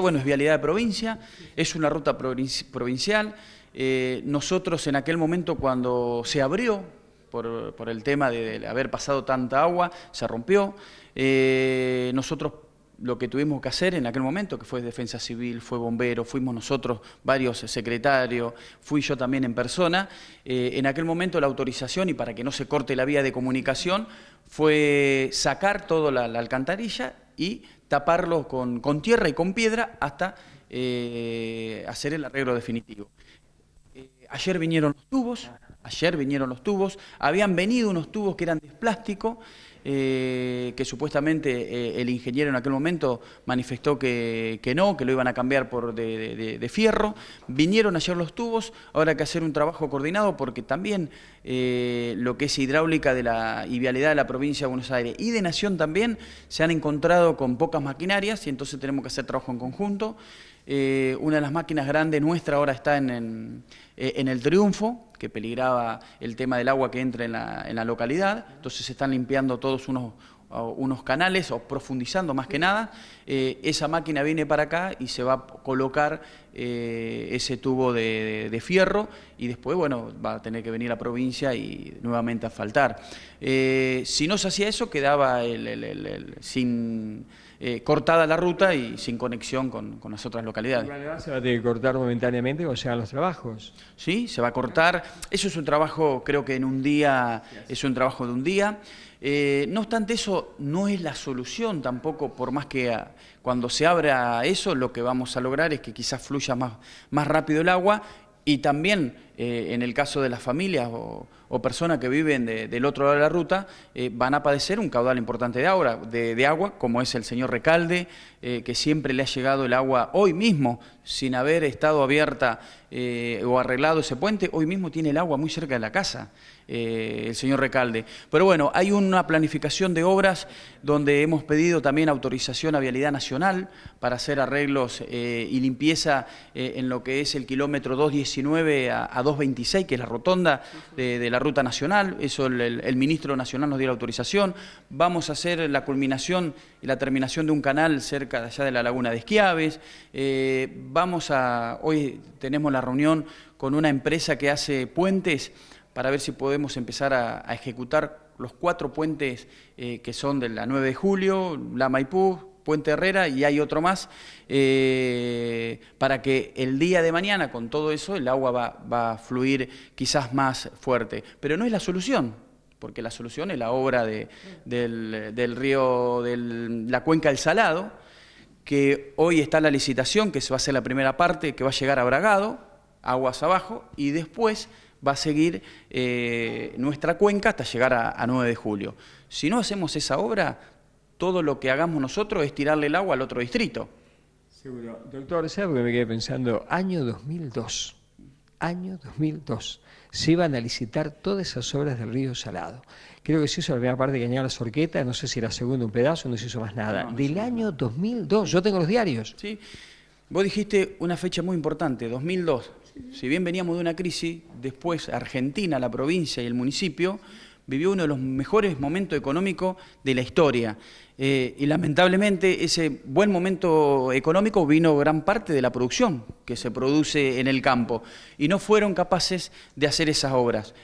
Bueno, es vialidad de provincia, es una ruta provincial. Eh, nosotros en aquel momento cuando se abrió, por, el tema de haber pasado tanta agua, se rompió. Eh, nosotros lo que tuvimos que hacer en aquel momento, que fue Defensa Civil, fue Bombero, fuimos nosotros varios secretarios, fui yo también en persona, eh, en aquel momento la autorización y para que no se corte la vía de comunicación fue sacar toda la alcantarilla y taparlo con, tierra y con piedra hasta eh, hacer el arreglo definitivo. Eh, ayer vinieron los tubos, ayer vinieron los tubos, habían venido unos tubos que eran de plástico, eh, que supuestamente eh, el ingeniero en aquel momento manifestó que, no, que lo iban a cambiar por de, fierro. Vinieron ayer los tubos, ahora hay que hacer un trabajo coordinado porque también eh, lo que es hidráulica de la, y vialidad de la provincia de Buenos Aires y de Nación también se han encontrado con pocas maquinarias y entonces tenemos que hacer trabajo en conjunto. una de las máquinas grandes nuestra ahora está en el Triunfo, que peligraba el tema del agua que entra en la, en la localidad, entonces se están limpiando todos unos, unos canales o profundizando más que nada, eh, esa máquina viene para acá y se va a colocar eh, ese tubo de, fierro y después, bueno, va a tener que venir a provincia y nuevamente asfaltar. Eh, si no se hacía eso, quedaba sin... cortada la ruta y sin conexión con, las otras localidades. ¿La se va a tener que cortar momentáneamente o sean los trabajos? Sí, se va a cortar. Eso es un trabajo, creo que en un día, es un trabajo de un día. Eh, no obstante, eso no es la solución tampoco, por más que cuando se abra eso, lo que vamos a lograr es que quizás fluya más, más rápido el agua y también eh, en el caso de las familias o, personas que viven del otro lado de la ruta, eh, van a padecer un caudal importante de agua, de, agua como es el señor Recalde, eh, que siempre le ha llegado el agua hoy mismo, sin haber estado abierta o arreglado ese puente, hoy mismo tiene el agua muy cerca de la casa, el señor Recalde. Pero bueno, hay una planificación de obras donde hemos pedido también autorización a Vialidad Nacional para hacer arreglos y limpieza en lo que es el kilómetro 219 a 226, que es la rotonda de, la ruta nacional, eso el, ministro nacional nos dio la autorización, vamos a hacer la culminación y la terminación de un canal cerca de allá de la laguna de Esquiaves, eh, vamos a, hoy tenemos la reunión con una empresa que hace puentes para ver si podemos empezar a, ejecutar los cuatro puentes eh, que son de la 9 de julio, la Maipú, Puente Herrera y hay otro más, eh, para que el día de mañana con todo eso el agua va, a fluir quizás más fuerte. Pero no es la solución, porque la solución es la obra de, del, río, de la cuenca del Salado, que hoy está la licitación, que se va a hacer la primera parte, que va a llegar a Bragado, aguas abajo, y después va a seguir eh, nuestra cuenca hasta llegar a 9 de julio. Si no hacemos esa obra, todo lo que hagamos nosotros es tirarle el agua al otro distrito. Seguro. Doctor, ¿sabe me quedé pensando? Año 2002. Año 2002. Se iban a licitar todas esas obras del río Salado. Creo que se hizo la primera parte que añadió las orquetas, no sé si era segunda un pedazo, no se hizo más nada. Del año 2002, yo tengo los diarios. Sí. Vos dijiste una fecha muy importante, 2002. Si bien veníamos de una crisis, después Argentina, la provincia y el municipio vivió uno de los mejores momentos económicos de la historia. Eh, y lamentablemente ese buen momento económico vino gran parte de la producción que se produce en el campo y no fueron capaces de hacer esas obras.